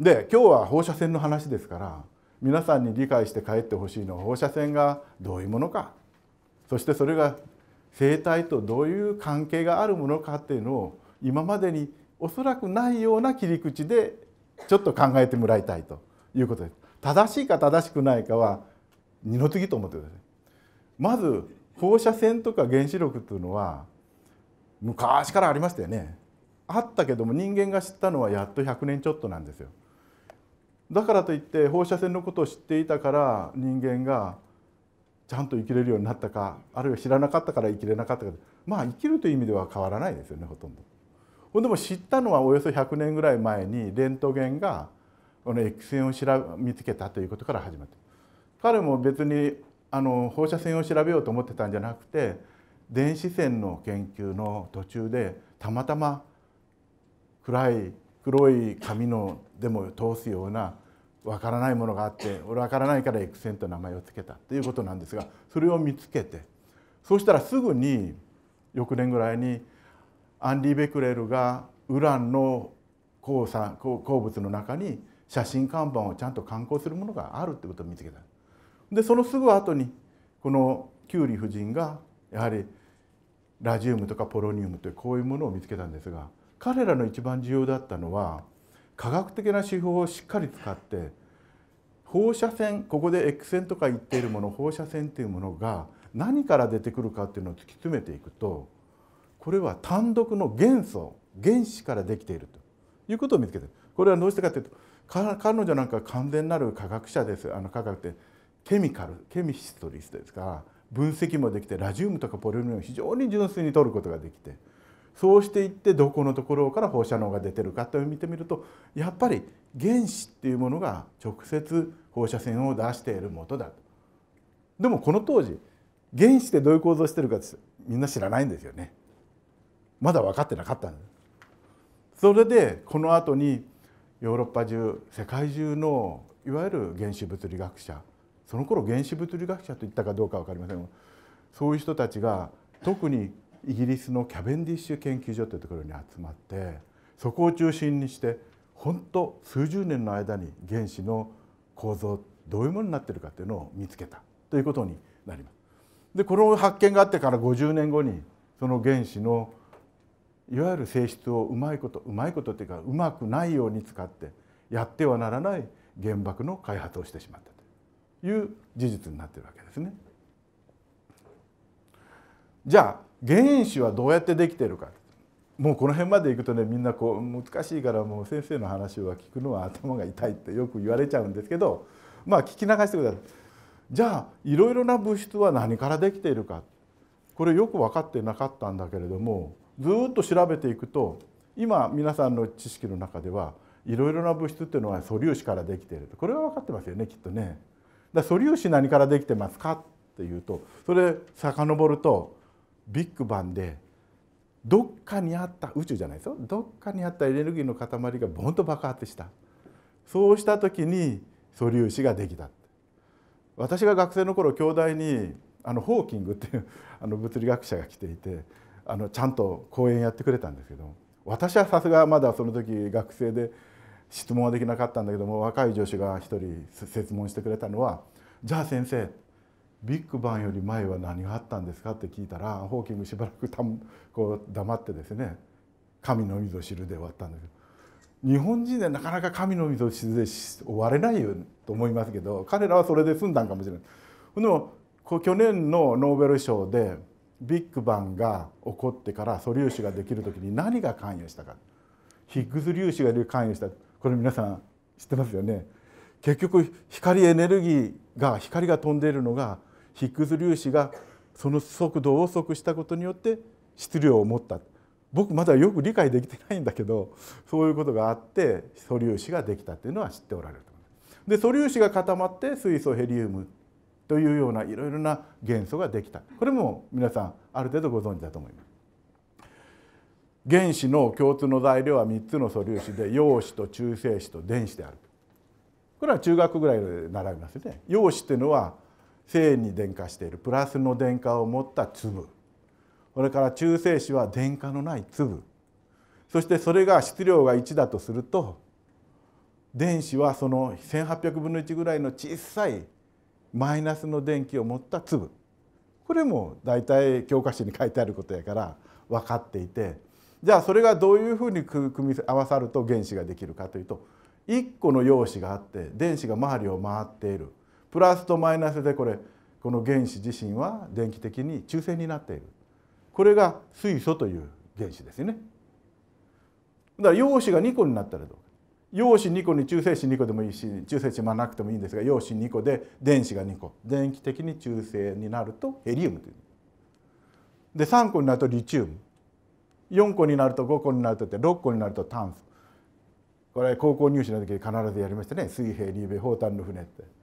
で今日は放射線の話ですから皆さんに理解して帰ってほしいのは放射線がどういうものかそしてそれが生態とどういう関係があるものかっていうのを今までにおそらくないような切り口でちょっと考えてもらいたいということです。正しいか正しくないかは二の次と思ってください。まず放射線とか原子力というのは昔からありましたよね。あったけども人間が知ったのはやっと100年ちょっとなんですよ。だからといって放射線のことを知っていたから人間がちゃんと生きれるようになったかあるいは知らなかったから生きれなかったかまあ生きるという意味では変わらないですよねほとんど。でも知ったのはおよそ100年ぐらい前にレントゲンがこの X 線を見つけたということから始まって彼も別にあの放射線を調べようと思ってたんじゃなくて電子線の研究の途中でたまたま暗い黒い紙のでも通すようなわからないものがあって俺わからないからエクセンと名前を付けたということなんですがそれを見つけてそうしたらすぐに翌年ぐらいにアンリィ・ベクレルがウランの鉱産鉱物の中に写真看板をちゃんと観光するものがあるってことを見つけた。でそのすぐ後にこのキュウリ夫人がやはりラジウムとかポロニウムというこういうものを見つけたんですが彼らの一番重要だったのは科学的な手法をしっかり使って放射線ここで X 線とか言っているもの放射線っていうものが何から出てくるかっていうのを突き詰めていくとこれは単独の元素原子からできているということを見つけてこれはどうしてかというと彼女なんか完全なる科学者ですあの科学ってケミカルケミストリストですから分析もできてラジウムとかポリウムを非常に純粋に取ることができてそうしていってどこのところから放射能が出てるかという見てみるとやっぱり原子っていうものが直接放射線を出しているも元だと。でもこの当時原子ってどういう構造してるかですみんな知らないんですよね。まだ分かってなかったんです。それでこの後にヨーロッパ中世界中のいわゆる原子物理学者その頃原子物理学者と言ったかどうか分かりませんがそういう人たちが特にイギリスのキャベンディッシュ研究所というところに集まってそこを中心にして本当数十年の間に原子の構造どういうものになってるかというのを見つけたということになります。でこの発見があってから50年後にその原子のいわゆる性質をうまいことうまいことっていうかうまくないように使ってやってはならない原爆の開発をしてしまったという事実になってるわけですね。じゃあ原子はどうやってできてるかもうこの辺までいくとねみんなこう難しいからもう先生の話は聞くのは頭が痛いってよく言われちゃうんですけどまあ聞き流してください。じゃあいろいろな物質は何からできているかこれよく分かってなかったんだけれどもずっと調べていくと今皆さんの知識の中ではいろいろな物質っていうのは素粒子からできているこれは分かってますよねきっとね。だ素粒子何からできてますかっていうとそれ遡るとビッグバンでどっかにあった宇宙じゃないですよどっかにあったエネルギーの塊がボンと爆発したそうした時に素粒子ができた私が学生の頃京大にあのホーキングっていう あの物理学者が来ていてあのちゃんと講演やってくれたんですけど私はさすがまだその時学生で質問はできなかったんだけども若い女子が一人質問してくれたのは「じゃあ先生ビッグバンより前は何があったんですかって聞いたらホーキングしばらくたこう黙ってですね「神のみぞ知る」で終わったんですよ日本人でなかなか神のみぞ知るで終われないよと思いますけど彼らはそれで済んだんかもしれない。でも去年のノーベル賞でビッグバンが起こってから素粒子ができる時に何が関与したかヒッグス粒子が関与したこれ皆さん知ってますよね結局光エネルギーが光が飛んでいるのがヒッグス粒子がその速度を遅くしたことによって質量を持った僕まだよく理解できてないんだけどそういうことがあって素粒子ができたっていうのは知っておられるとで素粒子が固まって水素ヘリウムというようないろいろな元素ができたこれも皆さんある程度ご存知だと思います。原子の共通の材料は3つの素粒子で陽子と中性子と電子であるこれは中学ぐらいで習いますよね。陽子っていうのは正に電化しているプラスの電荷を持った粒それから中性子は電荷のない粒そしてそれが質量が1だとすると電子はその1800分の1ぐらいの小さいマイナスの電気を持った粒これも大体教科書に書いてあることやから分かっていてじゃあそれがどういうふうに組み合わさると原子ができるかというと1個の陽子があって電子が周りを回っているプラスとマイナスでこれこの原子自身は電気的に中性になっているこれが水素という原子ですよねだから陽子が2個になったらどうか陽子2個に中性子2個でもいいし中性子まなくてもいいんですが陽子2個で電子が2個電気的に中性になるとヘリウムというで3個になるとリチウム4個になると5個になるとって6個になると炭素これ高校入試の時に必ずやりましたね水平リーベ砲弾の船って。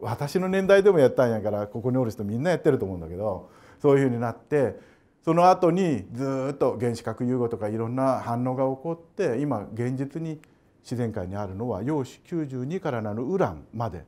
私の年代でもやったんやからここにおる人みんなやってると思うんだけどそういうふうになってその後にずっと原子核融合とかいろんな反応が起こって今現実に自然界にあるのは陽子92からなるウランまで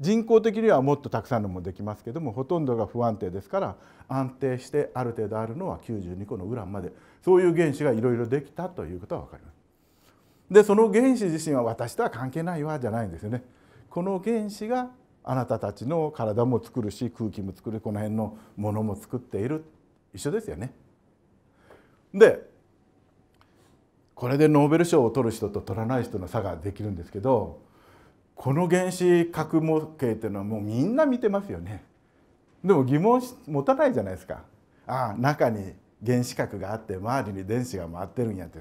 人工的にはもっとたくさんのもできますけどもほとんどが不安定ですから安定してある程度あるのは92個のウランまでそういう原子がいろいろできたということは分かります。でその原子自身は私とは関係ないわじゃないんですよね。この原子があなたたちの体も作るし空気も作るこの辺のものも作っている一緒ですよね。でこれでノーベル賞を取る人と取らない人の差ができるんですけどこの原子核模型っていうのはもうみんな見てますよね。でも疑問持たないじゃないですか。ああ中に原子核があって周りに電子が回ってるんやって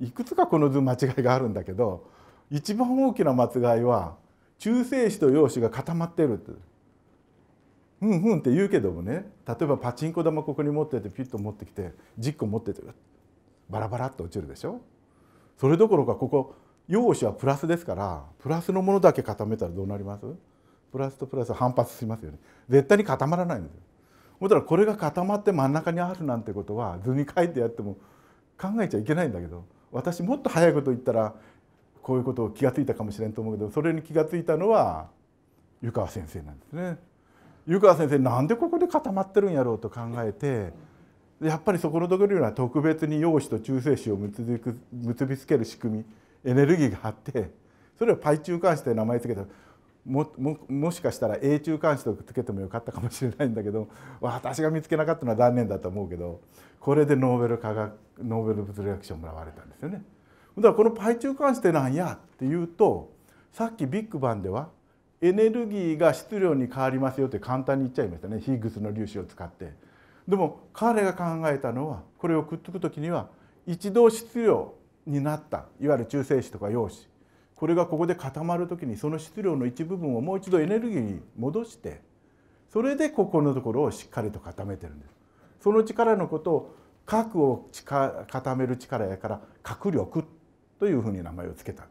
いくつかこの図間違いがあるんだけど一番大きな間違いは中性子と陽子が固まってるってふんふんって言うけどもね例えばパチンコ玉ここに持っててピッと持ってきて10個持っててバラバラっと落ちるでしょそれどころかここ陽子はプラスですからプラスのものだけ固めたらどうなりますプラスとプラス反発しますよね絶対に固まらないんですよだからこれが固まって真ん中にあるなんてことは図に書いてやっても考えちゃいけないんだけど私もっと早いこと言ったらこういうことを気が付いたかもしれんと思うけどそれに気が付いたのは湯川先生なんですね。湯川先生なんでここで固まってるんやろうと考えてやっぱりそこのところには特別に陽子と中性子を結びつける仕組みエネルギーがあってそれをパイ中間子という名前付けたもももしかしたら A 中間子とつけてもよかったかもしれないんだけど私が見つけなかったのは残念だと思うけどこれでノーベル科学ノーベル物理学賞もらわれたんですよね。このパイ中間子ってなんやっていうとさっきビッグバンではエネルギーが質量に変わりますよって簡単に言っちゃいましたねヒッグスの粒子を使って。でも彼が考えたのはこれをくっつく時には一度質量になったいわゆる中性子とか陽子これがここで固まる時にその質量の一部分をもう一度エネルギーに戻してそれでここのところをしっかりと固めてるんです。その力のことを核を固める力やから核力というふうに名前を付けた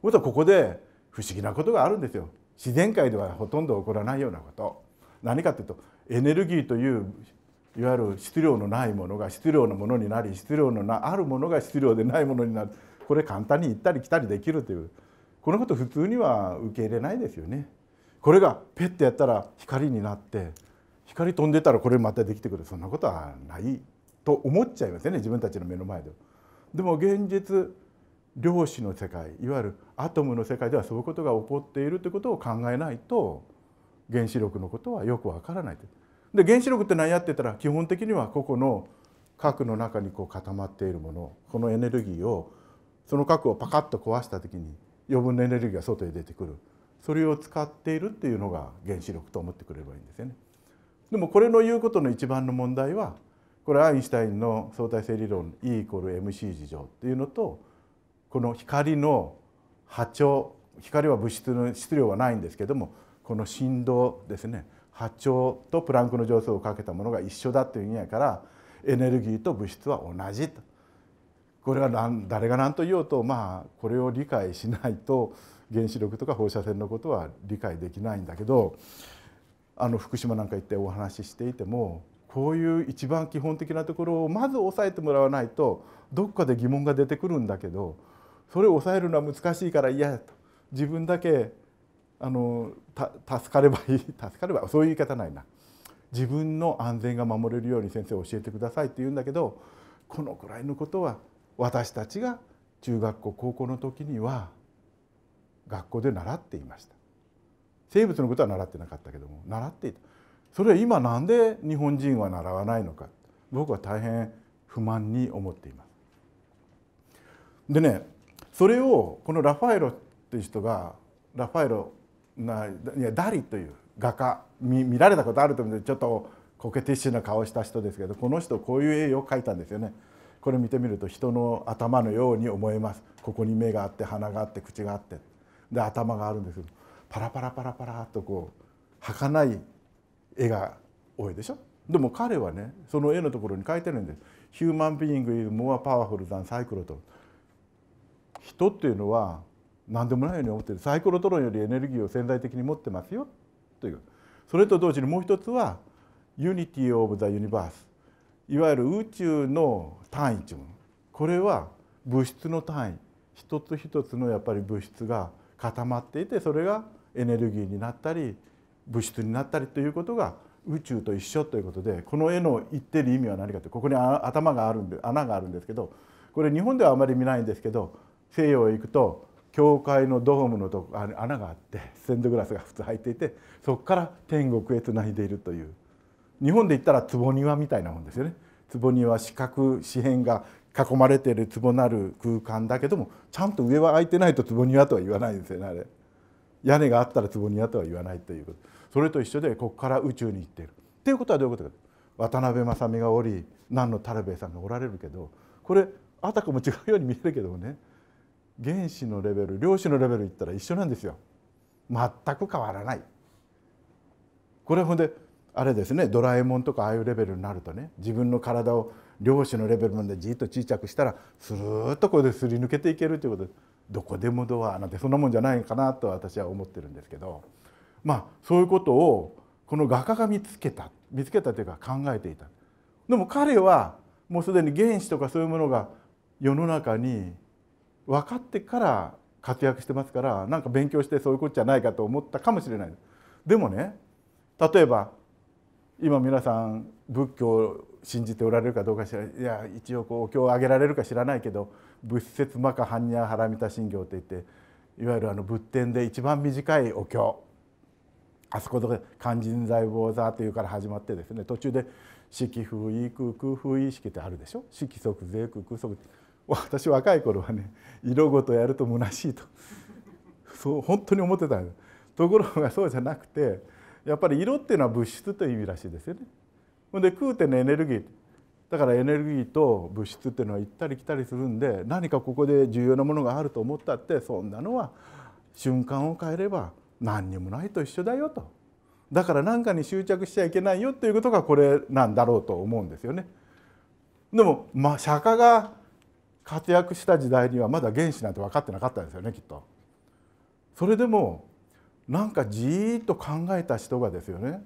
そしたらここで不思議なことがあるんですよ自然界ではほとんど起こらないようなこと何かというとエネルギーといういわゆる質量のないものが質量のものになり質量のなあるものが質量でないものになるこれ簡単に行ったり来たりできるというこのこと普通には受け入れないですよね。これがペッてやったら光になって光飛んでたらこれまたできてくるそんなことはないと思っちゃいますよね自分たちの目の前ででも現実量子の世界いわゆるアトムの世界ではそういうことが起こっているということを考えないと原子力のことはよくわからないで原子力って何やってたら基本的には個々の核の中にこう固まっているものこのエネルギーをその核をパカッと壊した時に余分なエネルギーが外へ出てくるそれを使っているっていうのが原子力と思ってくれればいいんですよね。でもこれの言うことの一番の問題はこれアインシュタインの相対性理論 E=mc 事情っていうのとこの光の波長光は物質の質量はないんですけどもこの振動ですね波長とプランクの上層をかけたものが一緒だという意味やからエネルギーと物質は同じとこれは何誰が何と言おうとまあこれを理解しないと原子力とか放射線のことは理解できないんだけどあの福島なんか行ってお話ししていてもこういう一番基本的なところをまず押さえてもらわないとどっかで疑問が出てくるんだけどそれを抑えるのは難しいから嫌やと自分だけあの助かればいい 助かればそういう言い方ないな自分の安全が守れるように先生教えてくださいって言うんだけどこのくらいのことは私たちが中学校高校の時には学校で習っていました生物のことは習ってなかったけども習っていたそれは今なんで日本人は習わないのか僕は大変不満に思っていますでねそれをこのラファエロっていう人がラファエロないやダリという画家見見られたことあると思うんでちょっとコケティッシュな顔した人ですけどこの人こういう絵を描いたんですよね。これ見てみると人の頭のように思えますここに目があって鼻があって口があってで頭があるんですけどパラパラパラパラとこう儚い絵が多いでしょでも彼はねその絵のところに書いてるんです「ヒューマン・ビーイング・イズ・モア・パワフル・ザン・サイクロト人っていうのは何でもないように思ってるサイコロトロンよりエネルギーを潜在的に持ってますよというそれと同時にもう一つはユニティ・オブ・ザ・ユニバースいわゆる宇宙の単位というものこれは物質の単位一つ一つのやっぱり物質が固まっていてそれがエネルギーになったり物質になったりということが宇宙と一緒ということでこの絵の言ってる意味は何かってここに頭があるんで穴があるんですけどこれ日本ではあまり見ないんですけど西洋へ行くと教会のドームのとこ穴があってステンドグラスが普通入っていてそこから天国へつないでいるという日本で言ったら坪庭みたいなもんですよね坪庭四角四辺が囲まれている坪なる空間だけどもちゃんと上は開いてないと坪庭とは言わないですよねあれ屋根があったら坪庭とは言わないということそれと一緒でここから宇宙に行っているっていうことはどういうことか渡辺正美がおり何の田辺さんがおられるけどこれあたかも違うように見えるけどもね原子のレベル量子のレベルいったら一緒なんですよ全く変わらないこれほんであれですねドラえもんとかああいうレベルになるとね自分の体を量子のレベルまでじっと小さくしたらスルーッとここですり抜けていけるということでどこでもドアなんてそんなもんじゃないかなと私は思ってるんですけどまあそういうことをこの画家が見つけた見つけたというか考えていた。でも彼はもうすでに原子とかそういうものが世の中に分かってから活躍してますからなんか勉強してそういうことじゃないかと思ったかもしれないでもね例えば今皆さん仏教を信じておられるかどうか知らないいや一応こうお経をあげられるか知らないけど仏説摩訶般若波羅蜜多心経といっていわゆるあの仏典で一番短いお経あそこで勧進財宝座というから始まってですね途中で「色不意空空不意識」ってあるでしょ「四季即税空空即」私若い頃はね色ごとやると虚しいとそう本当に思ってたんですところがそうじゃなくてやっぱり色っていうのは物質という意味らしいですよね。ほんで空ってのエネルギーだからエネルギーと物質っていうのは行ったり来たりするんで何かここで重要なものがあると思ったってそんなのは瞬間を変えれば何にもないと一緒だよとだから何かに執着しちゃいけないよということがこれなんだろうと思うんですよね。でも、まあ、釈迦が活躍した時代にはまだ原子なんて分かってなかったですよねきっと。それでもなんかじーっと考えた人がですよね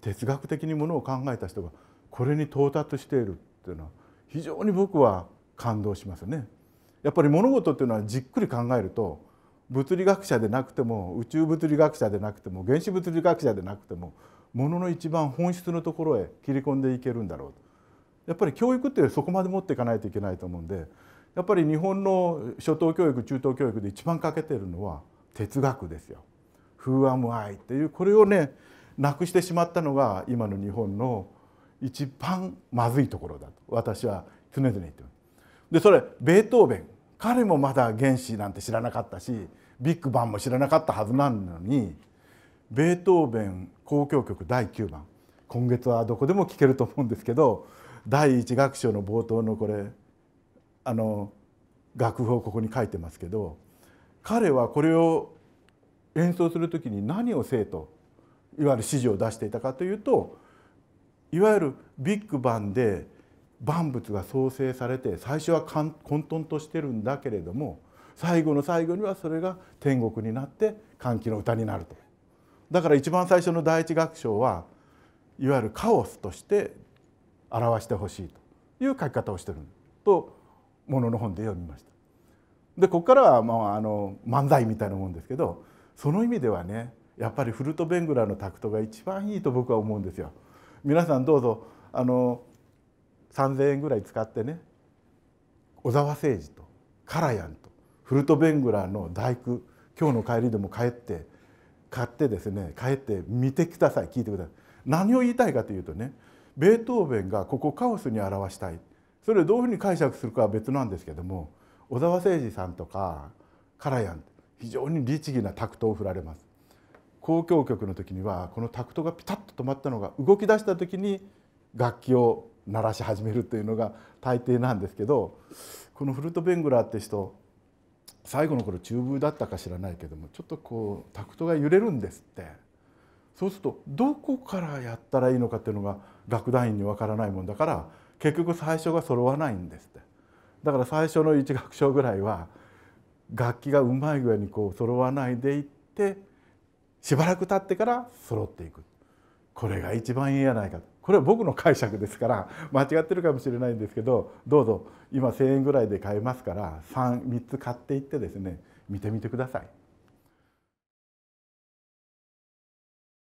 哲学的にものを考えた人がこれに到達しているっていうのは非常に僕は感動しますね。やっぱり物事っていうのはじっくり考えると物理学者でなくても宇宙物理学者でなくても原子物理学者でなくてもものの一番本質のところへ切り込んでいけるんだろうとやっぱり教育ってそこまで持っていかないといけないと思うんでやっぱり日本の初等教育中等教育で一番欠けてるのは哲学ですよ。Who a っていうこれをねなくしてしまったのが今の日本の一番まずいところだと私は常々言ってます。でそれベートーベン彼もまだ原子なんて知らなかったしビッグバンも知らなかったはずなのにベートーベン交響曲第9番今月はどこでも聴けると思うんですけど第一楽章の冒頭のこれあの楽譜をここに書いてますけど彼はこれを演奏する時に何を生といわゆる指示を出していたかというといわゆるビッグバンで万物が創生されて最初は混沌としてるんだけれども最後の最後にはそれが天国になって歓喜の歌になると。だから一番最初の第一楽章はいわゆるカオスとして表してほしいという書き方をしてるとものの本で読みました。でここからはまああの漫才みたいなもんですけどその意味ではねやっぱりフルト・ベングラーのタクトが一番いいと僕は思うんですよ。皆さんどうぞあの3,000円ぐらい使ってね小沢誠二とカラヤンとフルト・ベングラーの大工今日の帰りでも帰って買ってですね帰って見てください聞いてください。何を言いたいかというとねベートーベンがここカオスに表したいそれをどういうふうに解釈するかは別なんですけども小沢誠二さんとかカラヤン非常に律儀なタクトを振られます。交響曲の時にはこのタクトがピタッと止まったのが動き出した時に楽器を鳴らし始めるというのが大抵なんですけどこのフルート・ベングラーって人最後の頃中風だったか知らないけどもちょっとこうタクトが揺れるんですって。そうするとどこからやったらいいのかっていうのが楽団員にわからないもんだから結局最初が揃わないんですってだから最初の1楽章ぐらいは楽器がうまい具合にこう揃わないでいってしばらく経ってから揃っていくこれが一番いいやないかこれは僕の解釈ですから間違ってるかもしれないんですけどどうぞ今1,000円ぐらいで買えますから 3, 3つ買っていってですね見てみてください。